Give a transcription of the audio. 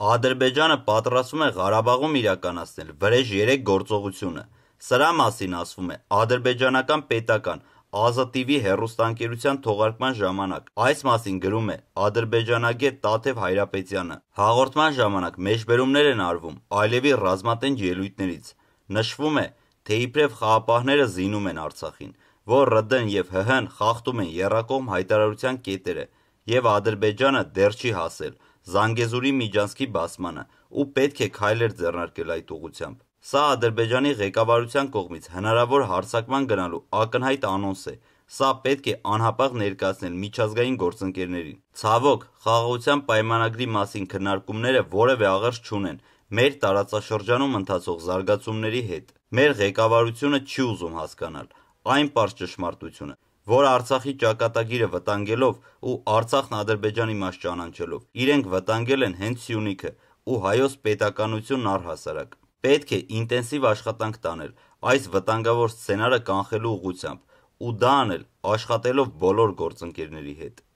Ադրբեջանը պատրաստվում է Ղարաբաղում իրականացնել «Վրեժ 3» գործողությունը։ Սրա մասին ասվում է ադրբեջանական պետական «Ազա Տիվի» հեռուստաընկերության թողարկման ժամանակ։ Այս մասին գրում է ադրբեջանագետ Տաթև Հայրապետյանը։ Հաղորդման ժամանակ մեջբերումներ են արվում «Այլևի» ռազմատենչ ելույթներից։ Նշվում է, թե իբրև խաղապահները զինում են Արցախին, որ ՌԴ-ն և ՀՀ-ն խախտում են եռակողմ հայտարարության կետերը, և Ադրբեջանը դեռ չի հասել Զանգեզուրի միջանցքի բացմանը ու պետք է քայլեր ձեռնարկել այդ ուղղությամբ։ Սա Ադրբեջանի ղեկավարության կողմից հնարավոր հարձակման գնալու ակնհայտ անոնս է։ Սա պետք է անհապաղ ներկայացնել միջազգային գործընկերներին։ Ցավոք, խաղաղության պայմանագրի մասին քննարկումները որևէ աղերս չունեն մեր տարածաշրջանում ընթացող զարգացումների հետ։ Մեր ղեկավարությունը չի ուզում հասկանալ այն պարզ ճշմարտությունը, որ Արցախի ճակատագիրը վտանգելով ու Արցախն Ադրբեջանի մաս ճանաչելով իրենք վտանգել են հենց Սյունիքը ու հայոց պետականությունն առհասարակ։ Պետք է ինտենսիվ աշխատանք տանել այս վտանգավոր սցենարը կանխելու ուղղությամբ ու դա անել աշխատելով բոլոր գործընկերների հետ։